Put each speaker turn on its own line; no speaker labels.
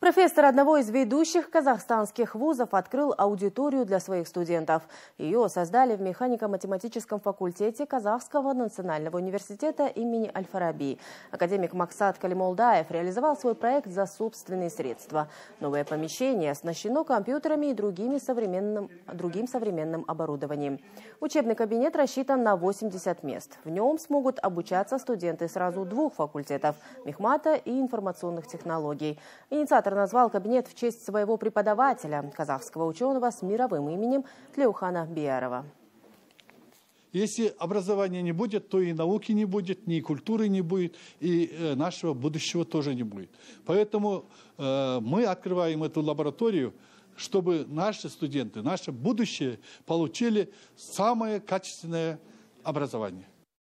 Профессор одного из ведущих казахстанских вузов открыл аудиторию для своих студентов. Ее создали в механико-математическом факультете Казахского национального университета имени Аль-Фараби. Академик Максат Калимолдаев реализовал свой проект за собственные средства. Новое помещение оснащено компьютерами и другими современным, другим современным оборудованием. Учебный кабинет рассчитан на 80 мест. В нем смогут обучаться студенты сразу двух факультетов – мехмата и информационных технологий. Инициатор Сакар назвал кабинет в честь своего преподавателя, казахского ученого с мировым именем Тлеухана Биярова.
Если образования не будет, то и науки не будет, ни культуры не будет, и э, нашего будущего тоже не будет. Поэтому э, мы открываем эту лабораторию, чтобы наши студенты, наше будущее получили самое качественное образование.